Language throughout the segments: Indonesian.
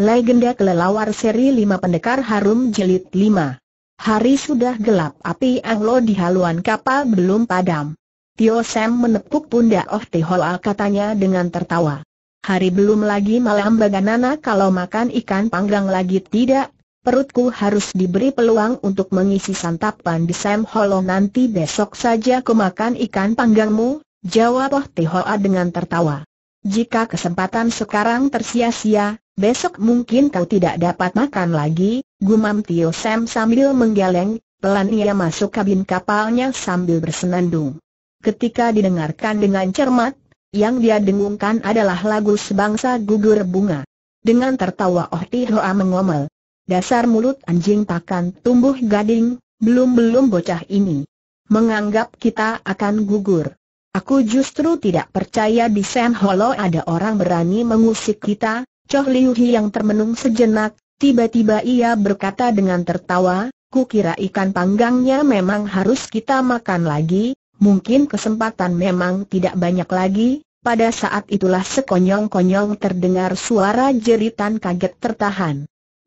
Legenda kelelawar seri 5 Pendekar Harum jelit 5 Hari sudah gelap api anglo di haluan kapal belum padam. Tio Sam menepuk pundak Oh Tihola katanya dengan tertawa. Hari belum lagi malam baganana kalau makan ikan panggang lagi tidak, perutku harus diberi peluang untuk mengisi santapan di Sam Holo nanti besok saja ku ikan panggangmu, jawab Oh Tihola dengan tertawa. Jika kesempatan sekarang tersia-sia, Besok mungkin kau tidak dapat makan lagi, gumam Tio Sam sambil menggeleng, pelan ia masuk kabin kapalnya sambil bersenandung. Ketika didengarkan dengan cermat, yang dia dengungkan adalah lagu sebangsa gugur bunga. Dengan tertawa Oh Tihoa mengomel. Dasar mulut anjing takkan tumbuh gading, belum-belum bocah ini. Menganggap kita akan gugur. Aku justru tidak percaya di Sam Hollow ada orang berani mengusik kita, Choh Liu yang termenung sejenak, tiba-tiba ia berkata dengan tertawa, kukira ikan panggangnya memang harus kita makan lagi, mungkin kesempatan memang tidak banyak lagi. Pada saat itulah sekonyong-konyong terdengar suara jeritan kaget tertahan.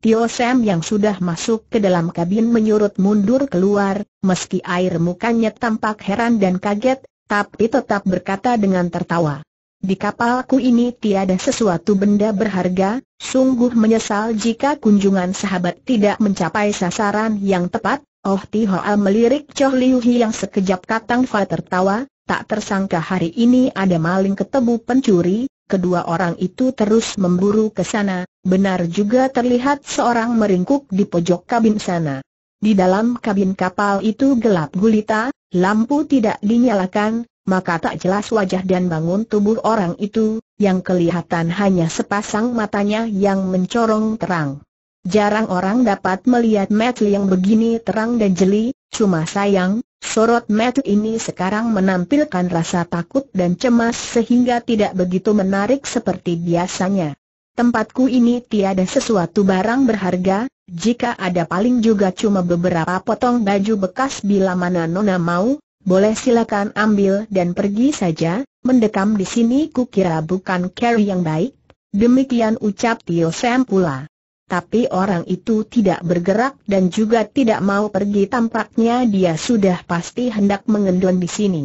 Tio Sam yang sudah masuk ke dalam kabin menyurut mundur keluar, meski air mukanya tampak heran dan kaget, tapi tetap berkata dengan tertawa. Di kapalku ini tiada sesuatu benda berharga, sungguh menyesal jika kunjungan sahabat tidak mencapai sasaran yang tepat. Oh Tihoa melirik Choh Liu Hi yang sekejap Katang Fa tertawa, tak tersangka hari ini ada maling ketemu pencuri, kedua orang itu terus memburu ke sana, benar juga terlihat seorang meringkuk di pojok kabin sana. Di dalam kabin kapal itu gelap gulita, lampu tidak dinyalakan, maka tak jelas wajah dan bangun tubuh orang itu, yang kelihatan hanya sepasang matanya yang mencorong terang. Jarang orang dapat melihat mata yang begini terang dan jeli, cuma sayang, sorot mata ini sekarang menampilkan rasa takut dan cemas sehingga tidak begitu menarik seperti biasanya. Tempatku ini tiada sesuatu barang berharga, jika ada paling juga cuma beberapa potong baju bekas bila mana Nona mau, boleh silakan ambil dan pergi saja, mendekam di sini kukira bukan Carrie yang baik. Demikian ucap Tio Sam pula. Tapi orang itu tidak bergerak dan juga tidak mau pergi tampaknya dia sudah pasti hendak mengendon di sini.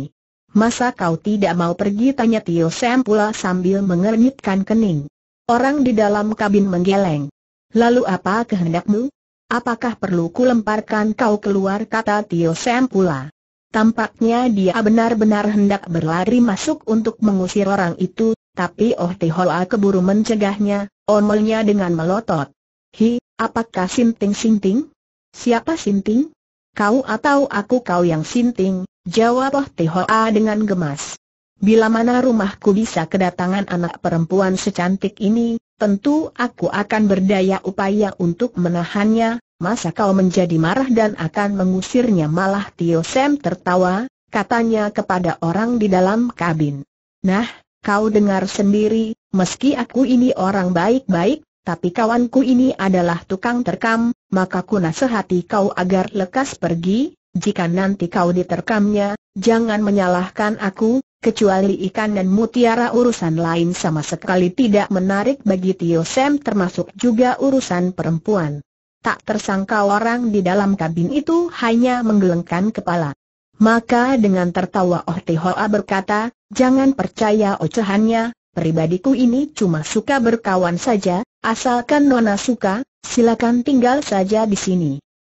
Masa kau tidak mau pergi tanya Tio Sam pula sambil mengernyitkan kening. Orang di dalam kabin menggeleng. Lalu apa kehendakmu? Apakah perlu kulemparkan kau keluar kata Tio Sam pula? Tampaknya dia benar-benar hendak berlari masuk untuk mengusir orang itu, tapi Oh Te Tihola keburu mencegahnya, omelnya dengan melotot. Hi, apakah Sinting Sinting? Siapa Sinting? Kau atau aku kau yang Sinting, jawab Oh Te Tihola dengan gemas. Bila mana rumahku bisa kedatangan anak perempuan secantik ini, tentu aku akan berdaya upaya untuk menahannya, masa kau menjadi marah dan akan mengusirnya malah Tio Sam tertawa, katanya kepada orang di dalam kabin. Nah, kau dengar sendiri, meski aku ini orang baik-baik, tapi kawanku ini adalah tukang terkam, maka ku nasihati kau agar lekas pergi, jika nanti kau diterkamnya, jangan menyalahkan aku, kecuali ikan dan mutiara urusan lain sama sekali tidak menarik bagi Tio Sam termasuk juga urusan perempuan tak tersangka orang di dalam kabin itu hanya menggelengkan kepala. Maka dengan tertawa Oh Tihoa berkata, jangan percaya ocehannya, pribadiku ini cuma suka berkawan saja, asalkan Nona suka, silakan tinggal saja di sini.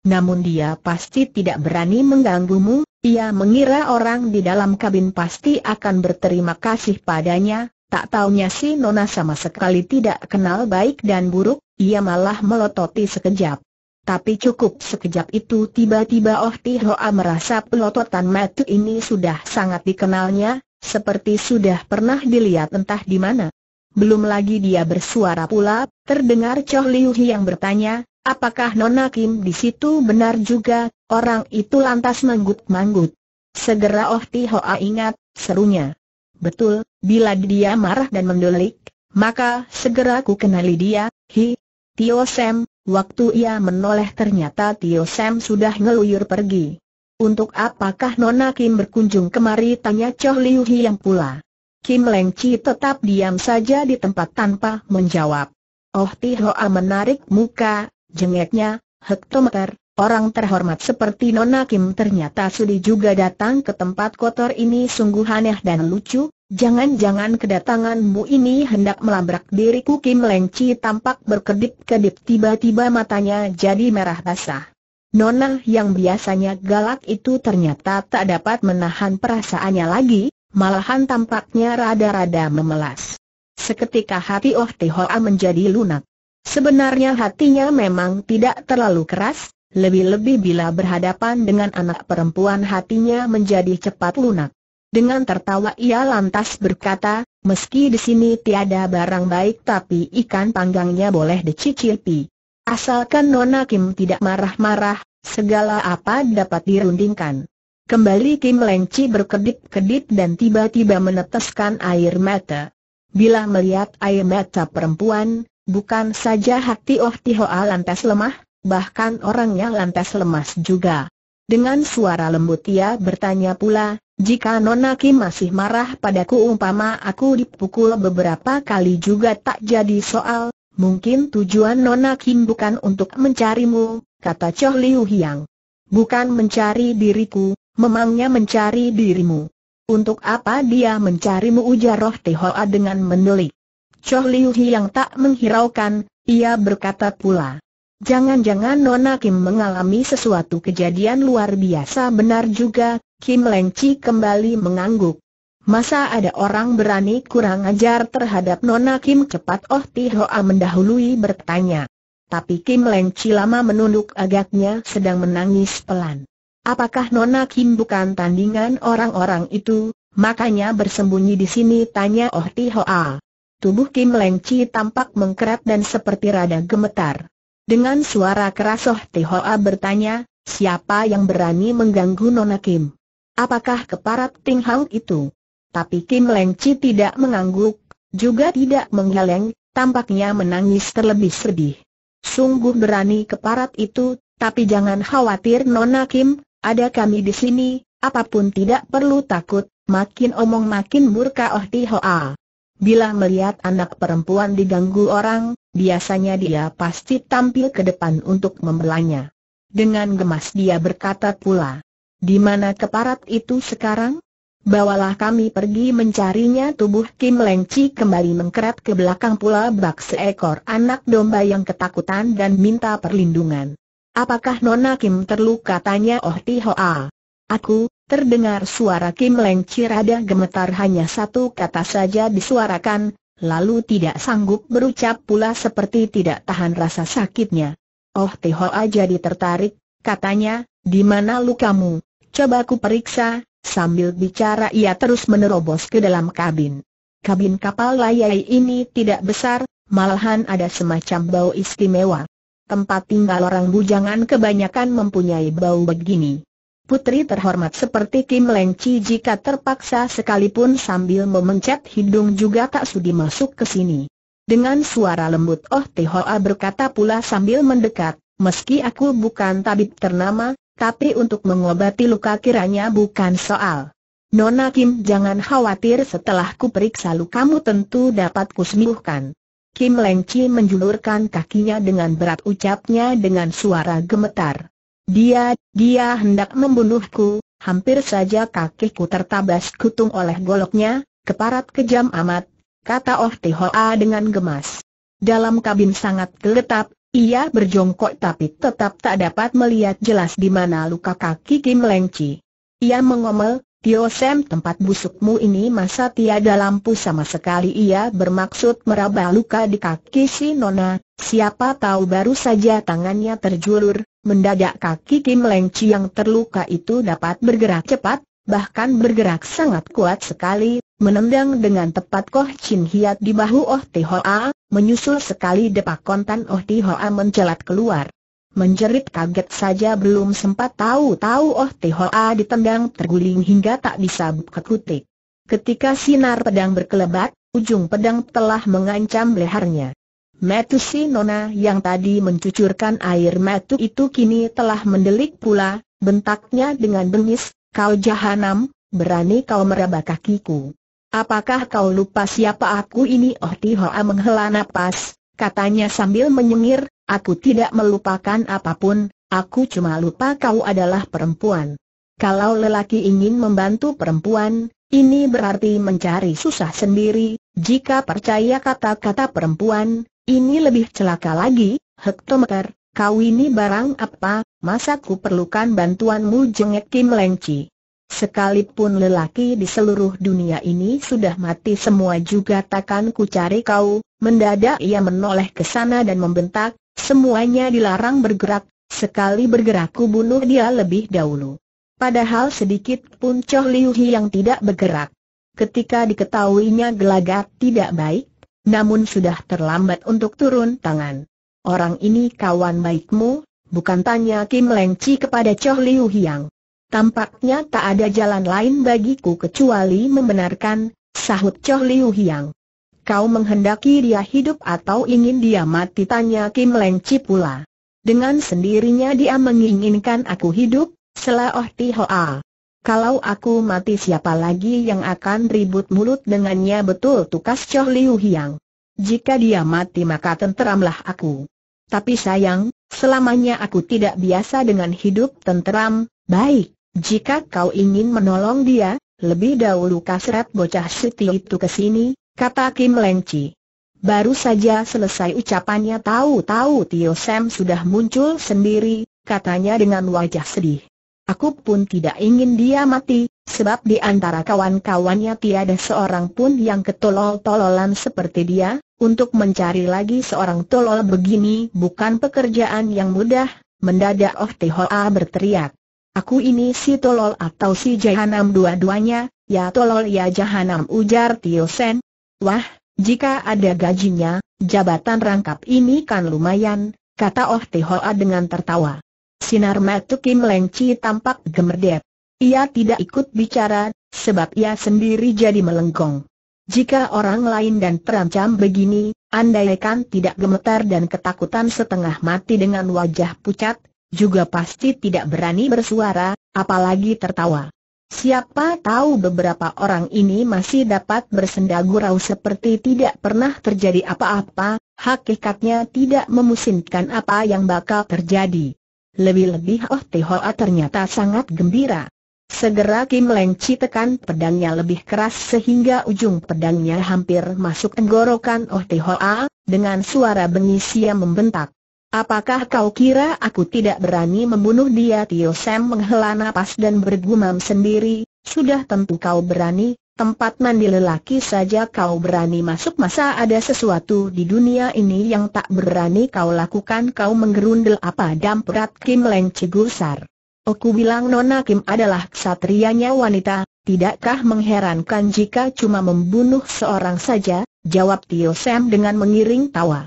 Namun dia pasti tidak berani mengganggumu, ia mengira orang di dalam kabin pasti akan berterima kasih padanya, tak taunya si Nona sama sekali tidak kenal baik dan buruk, ia malah melototi sekejap. Tapi cukup sekejap itu tiba-tiba Oh Ti merasa pelototan matu ini sudah sangat dikenalnya, seperti sudah pernah dilihat entah di mana. Belum lagi dia bersuara pula, terdengar Choh Liu yang bertanya, apakah Nona Kim di situ benar juga, orang itu lantas manggut-manggut. Segera Oh Ti ingat, serunya. Betul, bila dia marah dan mendelik, maka segera ku kenali dia, hi, Tio Sam, waktu ia menoleh ternyata Tio Sam sudah ngeluyur pergi. Untuk apakah Nona Kim berkunjung kemari tanya Choh Liu Hiang pula. Kim Leng Chi tetap diam saja di tempat tanpa menjawab. Oh Ti Hoa menarik muka, jengeknya, hektometer, orang terhormat seperti Nona Kim ternyata sudi juga datang ke tempat kotor ini sungguh aneh dan lucu, Jangan-jangan kedatanganmu ini hendak melabrak diriku Kim Leng Chi tampak berkedip-kedip tiba-tiba matanya jadi merah basah. Nona yang biasanya galak itu ternyata tak dapat menahan perasaannya lagi, malahan tampaknya rada-rada memelas. Seketika hati Oh Tihoa menjadi lunak. Sebenarnya hatinya memang tidak terlalu keras, lebih-lebih bila berhadapan dengan anak perempuan hatinya menjadi cepat lunak. Dengan tertawa ia lantas berkata, meski di sini tiada barang baik tapi ikan panggangnya boleh dicicipi. Asalkan Nona Kim tidak marah-marah, segala apa dapat dirundingkan. Kembali Kim Lengci berkedip-kedip dan tiba-tiba meneteskan air mata. Bila melihat air mata perempuan, bukan saja hati Oh Tihoa lantas lemah, bahkan orangnya lantas lemas juga. Dengan suara lembut ia bertanya pula, jika Nona Kim masih marah padaku umpama aku dipukul beberapa kali juga tak jadi soal, mungkin tujuan Nona Kim bukan untuk mencarimu, kata Choh Liu Hiang. Bukan mencari diriku, memangnya mencari dirimu. Untuk apa dia mencarimu ujar roh Tehoa dengan mendelik. Choh Liu Hiang tak menghiraukan, ia berkata pula. Jangan-jangan Nona Kim mengalami sesuatu kejadian luar biasa benar juga, Kim Leng Chi kembali mengangguk. Masa ada orang berani kurang ajar terhadap Nona Kim cepat Oh Ti Hoa mendahului bertanya. Tapi Kim Leng Chi lama menunduk agaknya sedang menangis pelan. Apakah Nona Kim bukan tandingan orang-orang itu, makanya bersembunyi di sini tanya Oh Ti Hoa. Tubuh Kim Leng Chi tampak mengkerat dan seperti rada gemetar. Dengan suara keras Oh Tihoa bertanya, siapa yang berani mengganggu Nona Kim? Apakah keparat Ting Hau itu? Tapi Kim Leng tidak mengangguk, juga tidak menggeleng, tampaknya menangis terlebih sedih. Sungguh berani keparat itu, tapi jangan khawatir Nona Kim, ada kami di sini, apapun tidak perlu takut, makin omong makin murka Oh Tihoa. Bila melihat anak perempuan diganggu orang, biasanya dia pasti tampil ke depan untuk membelanya. Dengan gemas dia berkata pula, di mana keparat itu sekarang? Bawalah kami pergi mencarinya tubuh Kim Leng Chi kembali mengkeret ke belakang pula bak seekor anak domba yang ketakutan dan minta perlindungan. Apakah Nona Kim terluka tanya Oh Ti Aku, terdengar suara Kim Leng Chi rada gemetar hanya satu kata saja disuarakan, lalu tidak sanggup berucap pula seperti tidak tahan rasa sakitnya. Oh Tihoa jadi tertarik, katanya, di mana lukamu? Coba ku periksa, sambil bicara ia terus menerobos ke dalam kabin. Kabin kapal layai ini tidak besar, malahan ada semacam bau istimewa. Tempat tinggal orang bujangan kebanyakan mempunyai bau begini. Putri terhormat seperti Kim Leng Chi jika terpaksa sekalipun sambil memencet hidung juga tak sudi masuk ke sini. Dengan suara lembut Oh Hoa berkata pula sambil mendekat, meski aku bukan tabib ternama, tapi untuk mengobati luka kiranya bukan soal. Nona Kim jangan khawatir setelah ku kuperiksa kamu tentu dapat kusembuhkan. Kim Leng Chi menjulurkan kakinya dengan berat ucapnya dengan suara gemetar. Dia, dia hendak membunuhku, hampir saja kakiku tertabas kutung oleh goloknya, keparat kejam amat, kata Oh Tihoa dengan gemas. Dalam kabin sangat gelap, ia berjongkok tapi tetap tak dapat melihat jelas di mana luka kaki Kim Lengci. Ia mengomel, Tio Sam tempat busukmu ini masa tiada lampu sama sekali ia bermaksud meraba luka di kaki si Nona, siapa tahu baru saja tangannya terjulur, mendadak kaki Kim Leng Chi yang terluka itu dapat bergerak cepat, bahkan bergerak sangat kuat sekali, menendang dengan tepat Koh Chin Hiat di bahu Oh Ti Hoa, menyusul sekali depak kontan Oh Ti Hoa mencelat keluar. Menjerit kaget saja belum sempat tahu-tahu Oh Tihoa ditendang terguling hingga tak bisa berkutik. Ketika sinar pedang berkelebat, ujung pedang telah mengancam lehernya. Metu si Nona yang tadi mencucurkan air metu itu kini telah mendelik pula, bentaknya dengan bengis, kau jahanam, berani kau meraba kakiku. Apakah kau lupa siapa aku ini? Oh Tihoa menghela napas, katanya sambil menyengir, Aku tidak melupakan apapun, aku cuma lupa kau adalah perempuan. Kalau lelaki ingin membantu perempuan, ini berarti mencari susah sendiri, jika percaya kata-kata perempuan, ini lebih celaka lagi, hektometer, kau ini barang apa, masa ku perlukan bantuanmu jengek Kim Lengci. Sekalipun lelaki di seluruh dunia ini sudah mati semua juga takkan ku cari kau, mendadak ia menoleh ke sana dan membentak, Semuanya dilarang bergerak, sekali bergerak ku bunuh dia lebih dahulu. Padahal sedikit pun Choh Liu Hi yang tidak bergerak. Ketika diketahuinya gelagat tidak baik, namun sudah terlambat untuk turun tangan. Orang ini kawan baikmu, bukan tanya Kim Leng Chi kepada Choh Liu Hiang. Tampaknya tak ada jalan lain bagiku kecuali membenarkan, sahut Choh Liu Hiang. Kau menghendaki dia hidup atau ingin dia mati? Tanya Kim Leng Chi pula. Dengan sendirinya dia menginginkan aku hidup, selaoh tihoa. Kalau aku mati siapa lagi yang akan ribut mulut dengannya betul tukas Choh Liu Hiang. Jika dia mati maka tenteramlah aku. Tapi sayang, selamanya aku tidak biasa dengan hidup tenteram, baik. Jika kau ingin menolong dia, lebih dahulu kasrat bocah Siti itu ke sini, kata Kim Lengci. Baru saja selesai ucapannya tahu-tahu Tio Sam sudah muncul sendiri, katanya dengan wajah sedih. Aku pun tidak ingin dia mati, sebab di antara kawan-kawannya tiada seorang pun yang ketolol-tololan seperti dia, untuk mencari lagi seorang tolol begini bukan pekerjaan yang mudah, mendadak Oh Tihoa berteriak. Aku ini si tolol atau si jahanam dua-duanya, ya tolol ya jahanam ujar Tio Sen, Wah, jika ada gajinya, jabatan rangkap ini kan lumayan, kata Oh Tihoa dengan tertawa. Sinar mata Kim Leng Chi tampak gemerdep. Ia tidak ikut bicara, sebab ia sendiri jadi melengkung. Jika orang lain dan terancam begini, andaikan tidak gemetar dan ketakutan setengah mati dengan wajah pucat, juga pasti tidak berani bersuara, apalagi tertawa. Siapa tahu beberapa orang ini masih dapat bersenda gurau seperti tidak pernah terjadi apa-apa, hakikatnya tidak memusinkan apa yang bakal terjadi. Lebih-lebih Oh Tihoa ah, ternyata sangat gembira. Segera Kim Leng Chi tekan pedangnya lebih keras sehingga ujung pedangnya hampir masuk tenggorokan Oh Tihoa, ah, dengan suara bengis ia membentak. Apakah kau kira aku tidak berani membunuh dia? Tio Sam menghela nafas dan bergumam sendiri, sudah tentu kau berani, tempat mandi lelaki saja kau berani masuk masa ada sesuatu di dunia ini yang tak berani kau lakukan kau menggerundel apa damprat Kim Leng Cigusar. Aku bilang Nona Kim adalah ksatrianya wanita, tidakkah mengherankan jika cuma membunuh seorang saja, jawab Tio Sam dengan mengiring tawa.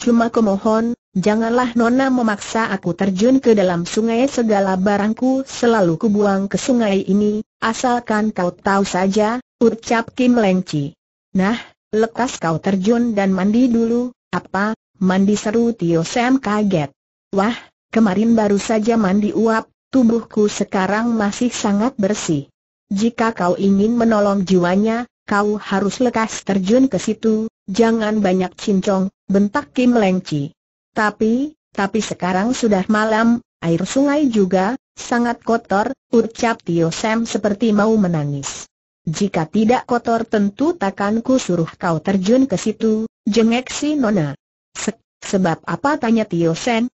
Cuma kemohon, Janganlah Nona memaksa aku terjun ke dalam sungai segala barangku selalu kubuang ke sungai ini, asalkan kau tahu saja, ucap Kim Lengci. Nah, lekas kau terjun dan mandi dulu, apa, mandi seru Tio Sam kaget. Wah, kemarin baru saja mandi uap, tubuhku sekarang masih sangat bersih. Jika kau ingin menolong jiwanya, kau harus lekas terjun ke situ, jangan banyak cincong, bentak Kim Lengci. Tapi, tapi sekarang sudah malam, air sungai juga, sangat kotor, ucap Tio Sam seperti mau menangis. Jika tidak kotor tentu takkan ku suruh kau terjun ke situ, jengek si Nona. Se sebab apa tanya Tio Sam?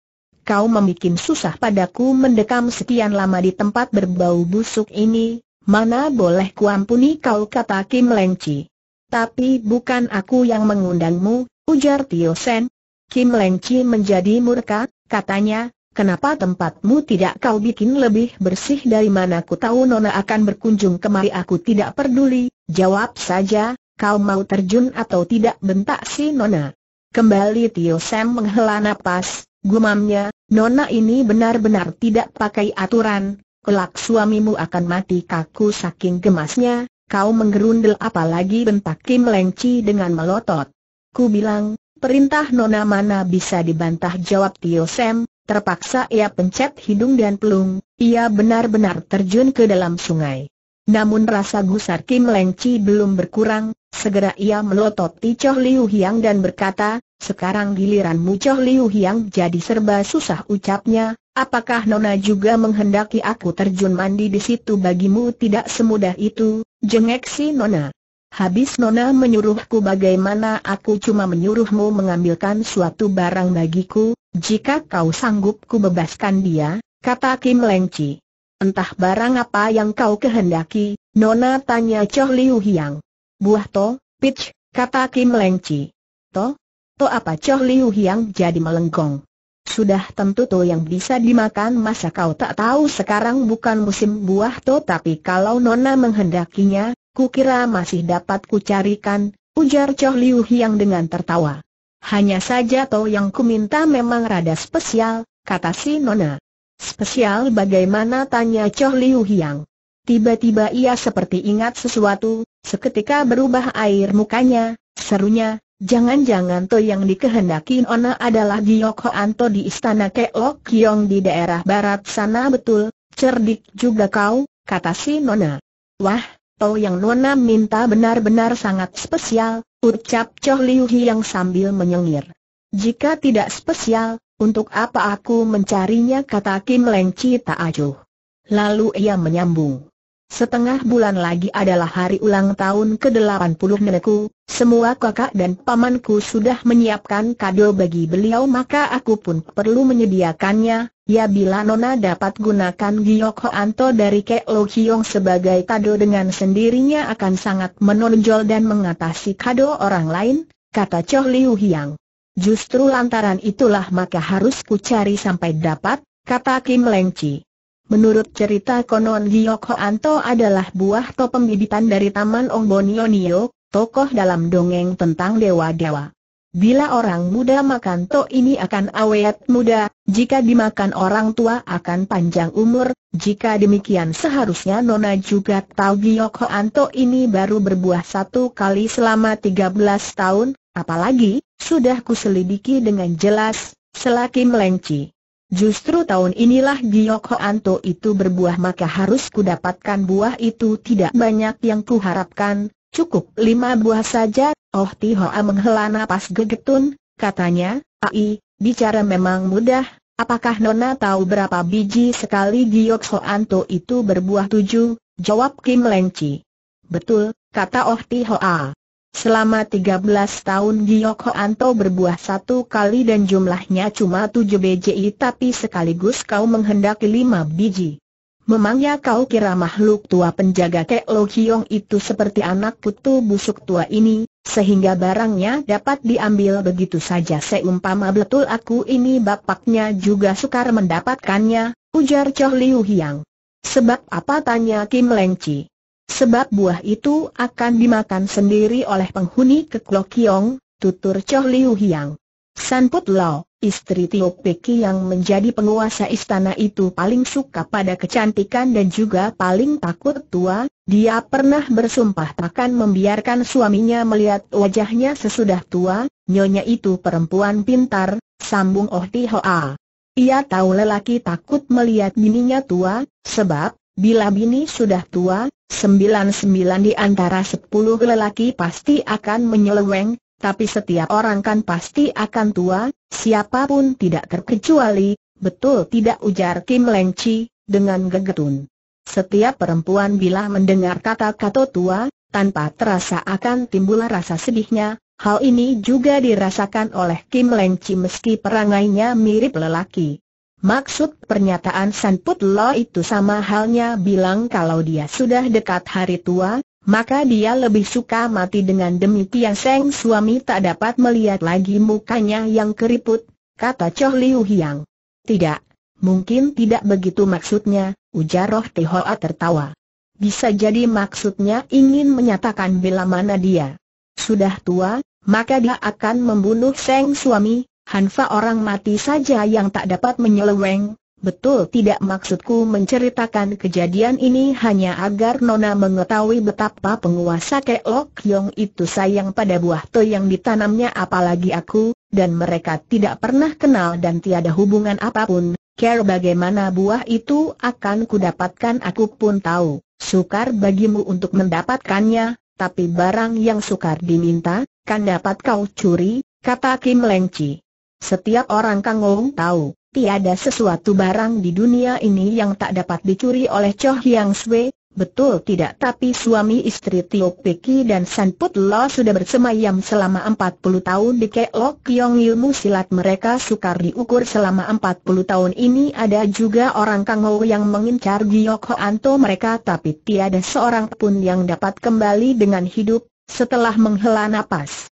Kau membuat susah padaku mendekam sekian lama di tempat berbau busuk ini, mana boleh kuampuni kau kata Kim Lengci. Tapi bukan aku yang mengundangmu, ujar Tio Sen, Kim Leng Chi menjadi murka, katanya, kenapa tempatmu tidak kau bikin lebih bersih dari mana ku tahu Nona akan berkunjung kemari aku tidak peduli, jawab saja, kau mau terjun atau tidak bentak si Nona. Kembali Tio Sam menghela napas, gumamnya, Nona ini benar-benar tidak pakai aturan, kelak suamimu akan mati kaku saking gemasnya, kau menggerundel apalagi bentak Kim Leng Chi dengan melotot. Ku bilang, Perintah Nona mana bisa dibantah jawab Tio Sam, terpaksa ia pencet hidung dan pelung, ia benar-benar terjun ke dalam sungai. Namun rasa gusar Kim Leng Chi belum berkurang, segera ia melototi Choh Liu Hiang dan berkata, sekarang giliranmu Choh Liu Hiang jadi serba susah ucapnya, apakah Nona juga menghendaki aku terjun mandi di situ bagimu tidak semudah itu, jengek si Nona. Habis Nona menyuruhku bagaimana aku cuma menyuruhmu mengambilkan suatu barang bagiku, jika kau sanggup ku bebaskan dia, kata Kim Lengci. Entah barang apa yang kau kehendaki, Nona tanya Choh Liu Hiang. Buah to, pitch, kata Kim Lengci. To? To apa Choh Liu Hiang jadi melengkung. Sudah tentu to yang bisa dimakan masa kau tak tahu sekarang bukan musim buah to tapi kalau Nona menghendakinya, Kukira masih dapat kucarikan, ujar Choh Liu Hiang dengan tertawa. Hanya saja toh yang kuminta memang rada spesial, kata si Nona. Spesial bagaimana tanya Choh Liu Hiang. Tiba-tiba ia seperti ingat sesuatu, seketika berubah air mukanya, serunya, jangan-jangan toh yang dikehendaki Nona adalah Giyok Hoan di istana Keok Kiong di daerah barat sana betul, cerdik juga kau, kata si Nona. Wah, Tau yang Nona minta benar-benar sangat spesial, ucap Choh Liu yang sambil menyengir. Jika tidak spesial, untuk apa aku mencarinya kata Kim Leng Chi tak acuh. Lalu ia menyambung. Setengah bulan lagi adalah hari ulang tahun ke-80 nenekku, semua kakak dan pamanku sudah menyiapkan kado bagi beliau maka aku pun perlu menyediakannya, Ya bila Nona dapat gunakan Giok Anto dari Kek Lo Kiong sebagai kado dengan sendirinya akan sangat menonjol dan mengatasi kado orang lain, kata Choh Liu Hiang. Justru lantaran itulah maka harus ku cari sampai dapat, kata Kim Leng Chi. Menurut cerita konon Giok Anto adalah buah to pembibitan dari Taman Ong Bonionio, tokoh dalam dongeng tentang dewa-dewa. Bila orang muda makan to ini akan awet muda, jika dimakan orang tua akan panjang umur, jika demikian seharusnya Nona juga tahu Giok Anto ini baru berbuah satu kali selama 13 tahun, apalagi, sudah kuselidiki dengan jelas, selaki melengci. Justru tahun inilah Giok Anto itu berbuah maka harus kudapatkan buah itu tidak banyak yang kuharapkan, cukup lima buah saja, Oh Hoa menghela napas gegetun, katanya, Ai, bicara memang mudah, apakah Nona tahu berapa biji sekali giok soanto itu berbuah tujuh? Jawab Kim Lengci. Betul, kata Oh Hoa. Selama 13 tahun Giok Anto berbuah satu kali dan jumlahnya cuma tujuh biji tapi sekaligus kau menghendaki lima biji. Memangnya kau kira makhluk tua penjaga Kek Lo Kiong itu seperti anak kutu busuk tua ini, sehingga barangnya dapat diambil begitu saja seumpama betul aku ini bapaknya juga sukar mendapatkannya, ujar Choh Liu Hiang. Sebab apa tanya Kim Leng Chi? Sebab buah itu akan dimakan sendiri oleh penghuni ke Klo Kiong, tutur Choh Liu Hiang. San Put Lau, istri Tio Peki yang menjadi penguasa istana itu paling suka pada kecantikan dan juga paling takut tua, dia pernah bersumpah takkan membiarkan suaminya melihat wajahnya sesudah tua, nyonya itu perempuan pintar, sambung Oh Ti Hoa. Ia tahu lelaki takut melihat bininya tua, sebab, bila bini sudah tua, sembilan-sembilan di antara sepuluh lelaki pasti akan menyeleweng, tapi setiap orang kan pasti akan tua, siapapun tidak terkecuali, betul tidak ujar Kim Leng Chi, dengan gegetun. Setiap perempuan bila mendengar kata-kata tua, tanpa terasa akan timbul rasa sedihnya, hal ini juga dirasakan oleh Kim Leng Chi meski perangainya mirip lelaki. Maksud pernyataan San Put Lo itu sama halnya bilang kalau dia sudah dekat hari tua, maka dia lebih suka mati dengan demikian Seng suami tak dapat melihat lagi mukanya yang keriput, kata Choh Liu Hiang. Tidak, mungkin tidak begitu maksudnya, ujar Roh Tihoa tertawa. Bisa jadi maksudnya ingin menyatakan bila mana dia sudah tua, maka dia akan membunuh Seng suami, Hanfa orang mati saja yang tak dapat menyeleweng, Betul tidak maksudku menceritakan kejadian ini hanya agar Nona mengetahui betapa penguasa Keok Yong itu sayang pada buah to yang ditanamnya apalagi aku, dan mereka tidak pernah kenal dan tiada hubungan apapun, care bagaimana buah itu akan kudapatkan aku pun tahu, sukar bagimu untuk mendapatkannya, tapi barang yang sukar diminta, kan dapat kau curi, kata Kim Lengci. Setiap orang kangong tahu tiada sesuatu barang di dunia ini yang tak dapat dicuri oleh Cho Hyang Swe. betul tidak tapi suami istri Tio Peki dan San Put Lo sudah bersemayam selama 40 tahun di Keok Yong ilmu silat mereka sukar diukur selama 40 tahun ini ada juga orang Kang yang mengincar Giok Ho Anto mereka tapi tiada seorang pun yang dapat kembali dengan hidup, setelah menghela napas.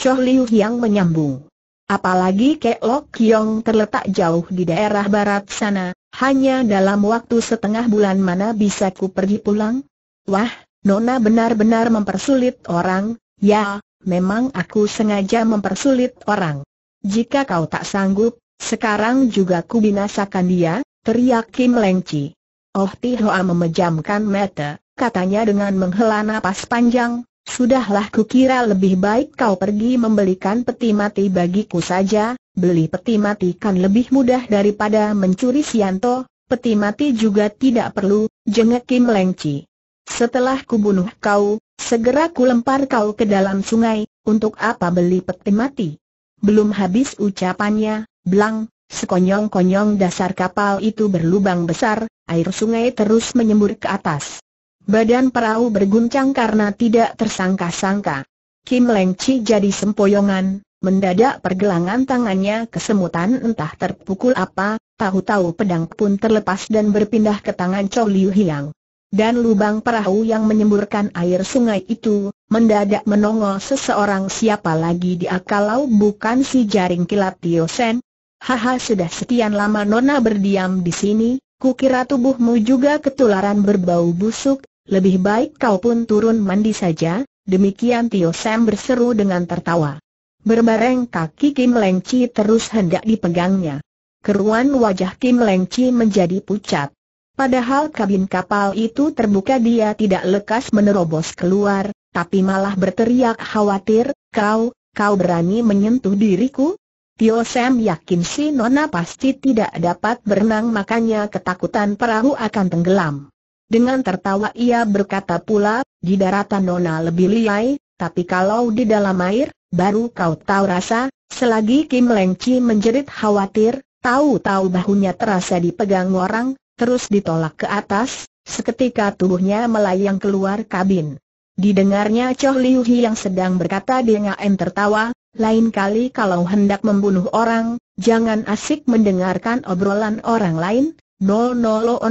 Cho Liu Yang menyambung. Apalagi Keok Kiong terletak jauh di daerah barat sana, hanya dalam waktu setengah bulan mana bisa ku pergi pulang? Wah, Nona benar-benar mempersulit orang, ya, memang aku sengaja mempersulit orang. Jika kau tak sanggup, sekarang juga ku binasakan dia, teriak Kim Lengci. Oh Tihoa memejamkan mata, katanya dengan menghela napas panjang, Sudahlah kukira lebih baik kau pergi membelikan peti mati bagiku saja, beli peti mati kan lebih mudah daripada mencuri Sianto, peti mati juga tidak perlu, jengek Kim Lengci. Setelah kubunuh kau, segera kulempar kau ke dalam sungai, untuk apa beli peti mati? Belum habis ucapannya, blang, sekonyong-konyong dasar kapal itu berlubang besar, air sungai terus menyembur ke atas. Badan perahu berguncang karena tidak tersangka-sangka. Kim Leng Chi jadi sempoyongan, mendadak pergelangan tangannya kesemutan entah terpukul apa, tahu-tahu pedang pun terlepas dan berpindah ke tangan Chow Liu Hiang. Dan lubang perahu yang menyemburkan air sungai itu, mendadak menongol seseorang siapa lagi dia kalau bukan si jaring kilat Tio Sen. Haha sudah sekian lama Nona berdiam di sini, kukira tubuhmu juga ketularan berbau busuk, lebih baik kau pun turun mandi saja, demikian Tio Sam berseru dengan tertawa. Berbareng kaki Kim Leng Chi terus hendak dipegangnya. Keruan wajah Kim Leng Chi menjadi pucat. Padahal kabin kapal itu terbuka dia tidak lekas menerobos keluar, tapi malah berteriak khawatir, kau, kau berani menyentuh diriku? Tio Sam yakin si Nona pasti tidak dapat berenang makanya ketakutan perahu akan tenggelam. Dengan tertawa ia berkata pula, di daratan nona lebih liai, tapi kalau di dalam air, baru kau tahu rasa, selagi Kim Leng Chi menjerit khawatir, tahu-tahu bahunya terasa dipegang orang, terus ditolak ke atas, seketika tubuhnya melayang keluar kabin. Didengarnya Choh Liu Hi yang sedang berkata dengan tertawa, lain kali kalau hendak membunuh orang, jangan asik mendengarkan obrolan orang lain, 0000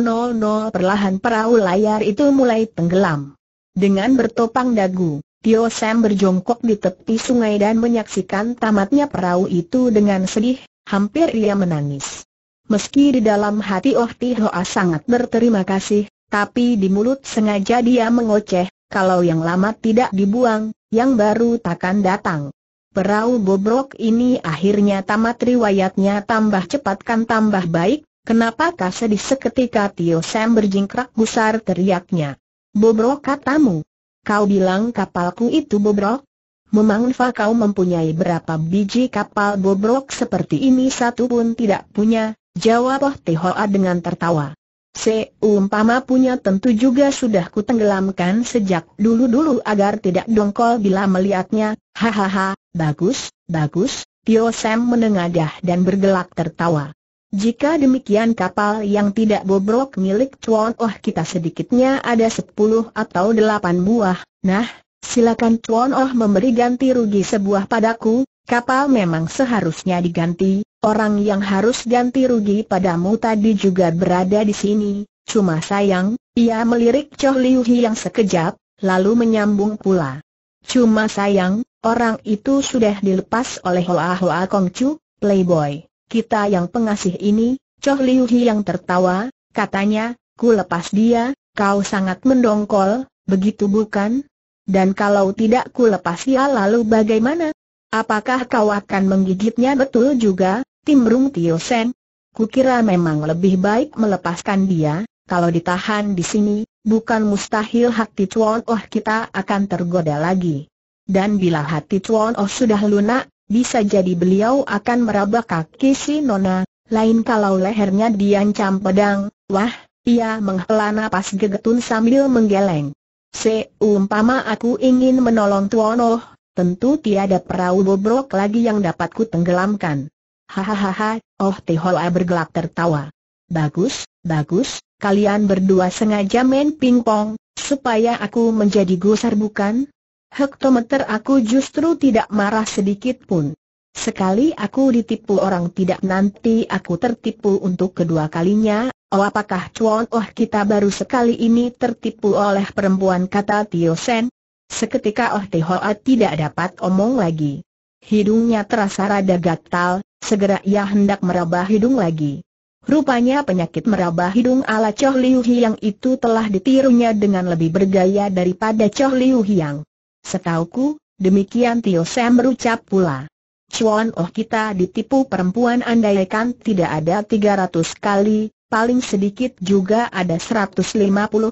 perlahan perahu layar itu mulai tenggelam. Dengan bertopang dagu, Tio Sam berjongkok di tepi sungai dan menyaksikan tamatnya perahu itu dengan sedih, hampir ia menangis. Meski di dalam hati Oh Ti sangat berterima kasih, tapi di mulut sengaja dia mengoceh, kalau yang lama tidak dibuang, yang baru takkan datang. Perahu bobrok ini akhirnya tamat riwayatnya tambah cepatkan tambah baik, Kenapa kau sedih seketika Tio Sam berjingkrak gusar teriaknya. Bobrok katamu. Kau bilang kapalku itu bobrok? Memangfa kau mempunyai berapa biji kapal bobrok seperti ini satu pun tidak punya, jawab Oh Tihoa dengan tertawa. Seumpama punya tentu juga sudah kutenggelamkan sejak dulu-dulu agar tidak dongkol bila melihatnya, hahaha, bagus, bagus, Tio Sam menengadah dan bergelak tertawa. Jika demikian kapal yang tidak bobrok milik Chuan Oh kita sedikitnya ada 10 atau 8 buah. Nah, silakan Chuan Oh memberi ganti rugi sebuah padaku, kapal memang seharusnya diganti. Orang yang harus ganti rugi padamu tadi juga berada di sini. Cuma sayang, ia melirik Choh Liu Hi yang sekejap, lalu menyambung pula. Cuma sayang, orang itu sudah dilepas oleh Hoa Hoa Kong Chu, playboy kita yang pengasih ini, Choh Liu yang tertawa, katanya, ku lepas dia, kau sangat mendongkol, begitu bukan? Dan kalau tidak ku lepas dia lalu bagaimana? Apakah kau akan menggigitnya betul juga, Timrung Tio Sen? Kukira memang lebih baik melepaskan dia, kalau ditahan di sini, bukan mustahil hati Chuan Oh kita akan tergoda lagi. Dan bila hati Chuan Oh sudah lunak, bisa jadi beliau akan meraba kaki si Nona, lain kalau lehernya diancam pedang, wah, ia menghela napas gegetun sambil menggeleng. Seumpama aku ingin menolong Tuono, tentu tiada perahu bobrok lagi yang dapat ku tenggelamkan. Hahaha, oh Tihoa bergelak tertawa. Bagus, bagus, kalian berdua sengaja main pingpong, supaya aku menjadi gusar bukan? Hektometer aku justru tidak marah sedikit pun. Sekali aku ditipu orang tidak nanti aku tertipu untuk kedua kalinya, oh apakah cuan oh kita baru sekali ini tertipu oleh perempuan kata Tio Sen? Seketika oh Tihoa ah, tidak dapat omong lagi. Hidungnya terasa rada gatal, segera ia hendak meraba hidung lagi. Rupanya penyakit meraba hidung ala Choh Liu Hiang itu telah ditirunya dengan lebih bergaya daripada Choh Liu Hiang. Setauku, demikian Tio Sam berucap pula. Cuan, oh kita ditipu perempuan andaikan tidak ada 300 kali, paling sedikit juga ada 150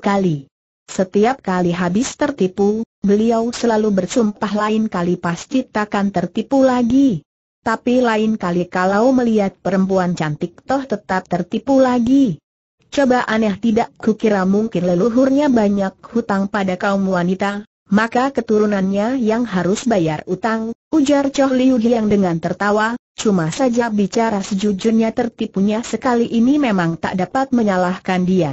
kali. Setiap kali habis tertipu, beliau selalu bersumpah lain kali pasti takkan tertipu lagi. Tapi lain kali kalau melihat perempuan cantik toh tetap tertipu lagi. Coba aneh tidak kukira mungkin leluhurnya banyak hutang pada kaum wanita, maka keturunannya yang harus bayar utang, ujar Choh Liu Hiang dengan tertawa, cuma saja bicara sejujurnya tertipunya sekali ini memang tak dapat menyalahkan dia.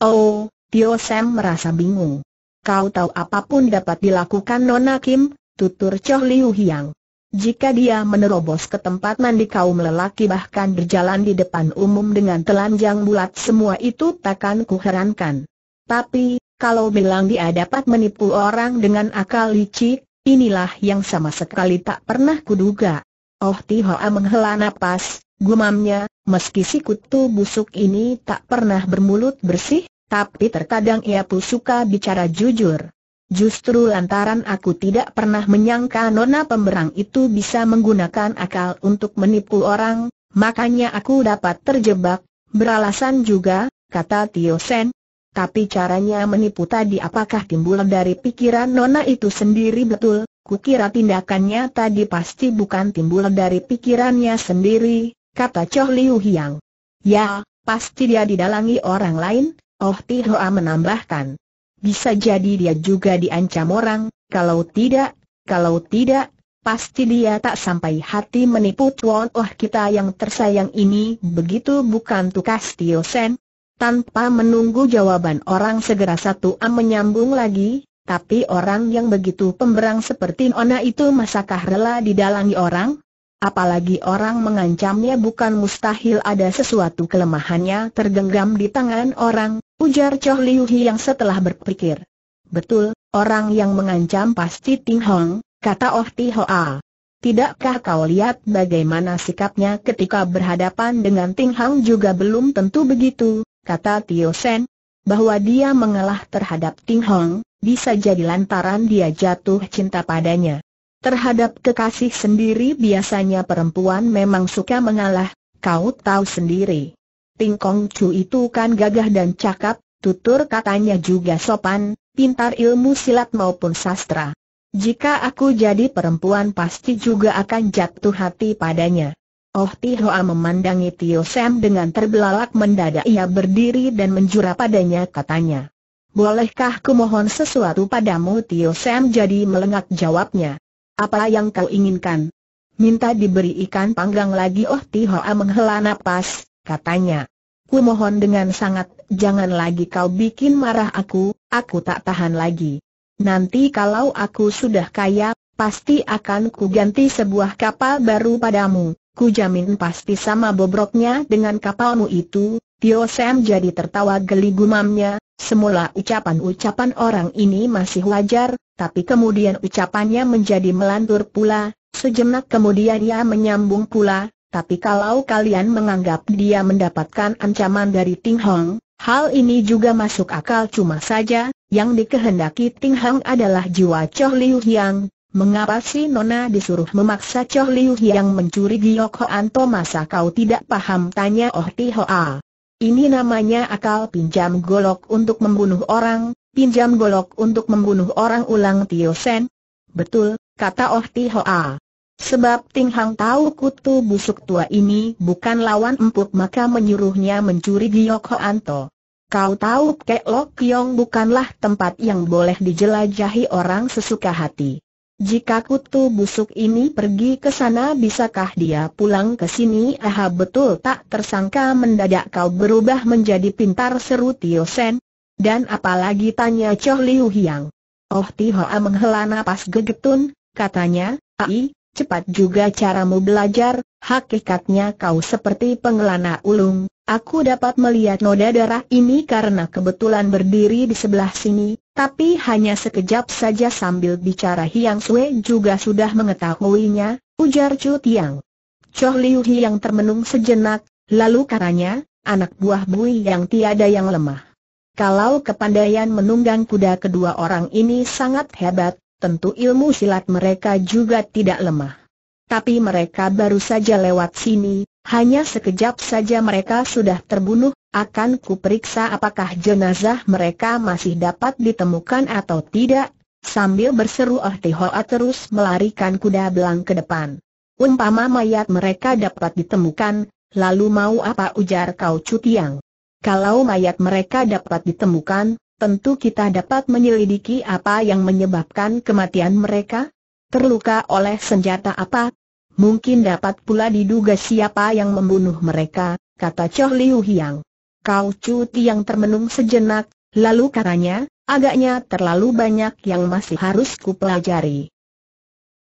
Oh, Tio Sam merasa bingung. Kau tahu apapun dapat dilakukan Nona Kim, tutur Choh Liu Hiang. Jika dia menerobos ke tempat mandi kaum lelaki bahkan berjalan di depan umum dengan telanjang bulat semua itu takkan kuherankan. Tapi, kalau bilang dia dapat menipu orang dengan akal licik, inilah yang sama sekali tak pernah kuduga. Oh Tihoa menghela nafas, gumamnya, meski si kutu busuk ini tak pernah bermulut bersih, tapi terkadang ia pun suka bicara jujur. Justru lantaran aku tidak pernah menyangka nona pemberang itu bisa menggunakan akal untuk menipu orang, makanya aku dapat terjebak, beralasan juga, kata Tio Sen, tapi caranya menipu tadi apakah timbul dari pikiran Nona itu sendiri betul? Kukira tindakannya tadi pasti bukan timbul dari pikirannya sendiri, kata Choh Liu Hiang. Ya, pasti dia didalangi orang lain, Oh Ti Hoa menambahkan. Bisa jadi dia juga diancam orang, kalau tidak, kalau tidak, pasti dia tak sampai hati menipu Tuan Oh kita yang tersayang ini, begitu bukan tukas Tio Sen, tanpa menunggu jawaban orang segera satu A menyambung lagi, tapi orang yang begitu pemberang seperti Nona itu masakah rela didalangi orang? Apalagi orang mengancamnya bukan mustahil ada sesuatu kelemahannya tergenggam di tangan orang, ujar Choh Liu Hi yang setelah berpikir. Betul, orang yang mengancam pasti Ting Hong, kata Oh Ti Hoa. Tidakkah kau lihat bagaimana sikapnya ketika berhadapan dengan Ting Hong juga belum tentu begitu, kata Tio Sen, bahwa dia mengalah terhadap Ting Hong, bisa jadi lantaran dia jatuh cinta padanya. Terhadap kekasih sendiri biasanya perempuan memang suka mengalah, kau tahu sendiri. Ting Kong Chu itu kan gagah dan cakap, tutur katanya juga sopan, pintar ilmu silat maupun sastra. Jika aku jadi perempuan pasti juga akan jatuh hati padanya. Oh Tihoa memandangi Tio Sam dengan terbelalak mendadak ia berdiri dan menjura padanya katanya. Bolehkah ku mohon sesuatu padamu Tio Sam jadi melengak jawabnya. Apa yang kau inginkan? Minta diberi ikan panggang lagi Oh Tihoa menghela napas, katanya. Ku mohon dengan sangat, jangan lagi kau bikin marah aku, aku tak tahan lagi. Nanti kalau aku sudah kaya, pasti akan ku ganti sebuah kapal baru padamu. Ku jamin pasti sama bobroknya dengan kapalmu itu, Tio Sam jadi tertawa geli gumamnya, semula ucapan-ucapan orang ini masih wajar, tapi kemudian ucapannya menjadi melantur pula, sejenak kemudian ia menyambung pula, tapi kalau kalian menganggap dia mendapatkan ancaman dari Ting Hong, hal ini juga masuk akal cuma saja, yang dikehendaki Ting Hong adalah jiwa Choh Liu Yang, Mengapa si Nona disuruh memaksa Choh Liu yang mencuri Giok Anto? To masa kau tidak paham tanya Oh Ti Hoa. Ini namanya akal pinjam golok untuk membunuh orang, pinjam golok untuk membunuh orang ulang Tio Sen. Betul, kata Oh Ti Hoa. Sebab Ting Hang tahu kutu busuk tua ini bukan lawan empuk maka menyuruhnya mencuri Giok Anto. Kau tahu Kek Lok Yong bukanlah tempat yang boleh dijelajahi orang sesuka hati. Jika kutu busuk ini pergi ke sana bisakah dia pulang ke sini? Aha betul tak tersangka mendadak kau berubah menjadi pintar seru Tio Sen. Dan apalagi tanya Choh Liu Hiang. Oh Tio A menghela napas gegetun, katanya, Ai, cepat juga caramu belajar, hakikatnya kau seperti pengelana ulung, aku dapat melihat noda darah ini karena kebetulan berdiri di sebelah sini, tapi hanya sekejap saja sambil bicara Hiang Sue juga sudah mengetahuinya, ujar Chu Tiang. Choh Liu Hiang termenung sejenak, lalu karanya, anak buah bui yang tiada yang lemah. Kalau kepandaian menunggang kuda kedua orang ini sangat hebat, tentu ilmu silat mereka juga tidak lemah. Tapi mereka baru saja lewat sini, hanya sekejap saja mereka sudah terbunuh, akan kuperiksa apakah jenazah mereka masih dapat ditemukan atau tidak, sambil berseru Ah Tihoa terus melarikan kuda belang ke depan. Umpama mayat mereka dapat ditemukan, lalu mau apa ujar kau Cutiang? Kalau mayat mereka dapat ditemukan, tentu kita dapat menyelidiki apa yang menyebabkan kematian mereka? Terluka oleh senjata apa? Mungkin dapat pula diduga siapa yang membunuh mereka, kata Choh Liu Hiang. Kau cuti yang termenung sejenak, lalu katanya, agaknya terlalu banyak yang masih harus kupelajari.